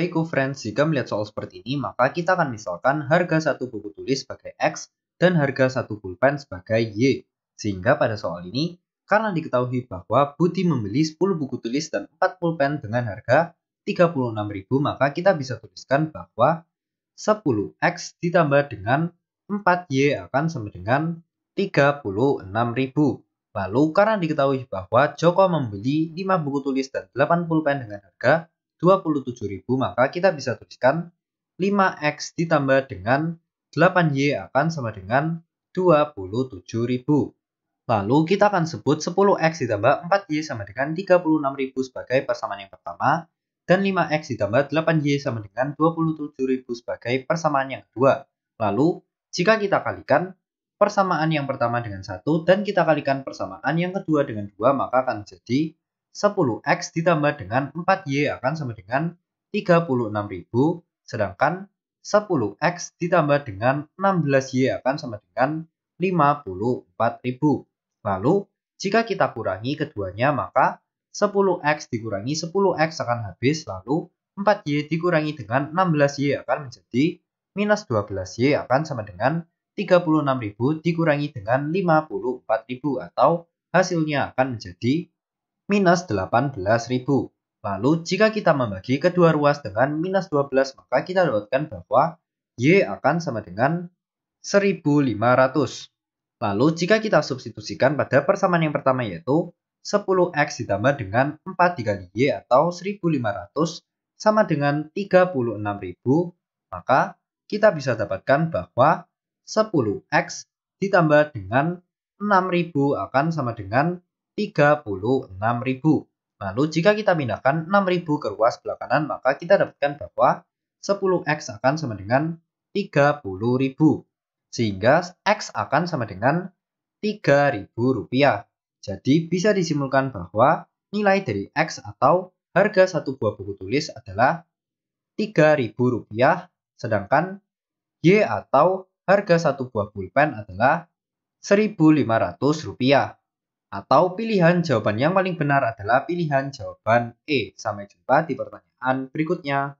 Hey friends, jika melihat soal seperti ini, maka kita akan misalkan harga satu buku tulis sebagai X dan harga satu pulpen sebagai Y. Sehingga pada soal ini, karena diketahui bahwa Budi membeli 10 buku tulis dan 4 pulpen dengan harga 36.000, maka kita bisa tuliskan bahwa 10X ditambah dengan 4Y akan sama dengan 36.000. Lalu karena diketahui bahwa Joko membeli 5 buku tulis dan 8 pulpen dengan harga 27.000 maka kita bisa tuliskan 5x ditambah dengan 8y akan sama dengan 27.000. Lalu kita akan sebut 10x ditambah 4y sama dengan 36.000 sebagai persamaan yang pertama dan 5x ditambah 8y sama dengan 27.000 sebagai persamaan yang kedua. Lalu jika kita kalikan persamaan yang pertama dengan 1 dan kita kalikan persamaan yang kedua dengan 2 maka akan jadi 10x ditambah dengan 4y akan sama dengan 36.000, sedangkan 10x ditambah dengan 16y akan sama dengan 54.000. Lalu, jika kita kurangi keduanya, maka 10x dikurangi 10x akan habis, lalu 4y dikurangi dengan 16y akan menjadi minus 12y akan sama dengan 36.000 dikurangi dengan 54.000 atau hasilnya akan menjadi minus 18.000. Lalu jika kita membagi kedua ruas dengan minus 12 maka kita dapatkan bahwa Y akan sama dengan 1500. Lalu jika kita substitusikan pada persamaan yang pertama yaitu 10x ditambah dengan 4 dikali Y atau 1500 sama dengan 36.000 maka kita bisa dapatkan bahwa 10x ditambah dengan 6.000 akan sama dengan 36.000. Lalu jika kita pindahkan 6.000 ke ruas sebelah kanan, maka kita dapatkan bahwa 10x akan sama dengan 30.000. Sehingga x akan sama dengan 3.000 rupiah. Jadi bisa disimpulkan bahwa nilai dari x atau harga satu buah buku tulis adalah 3.000 rupiah, sedangkan y atau harga satu buah pulpen adalah Rp1.500. Atau pilihan jawaban yang paling benar adalah pilihan jawaban E. Sampai jumpa di pertanyaan berikutnya.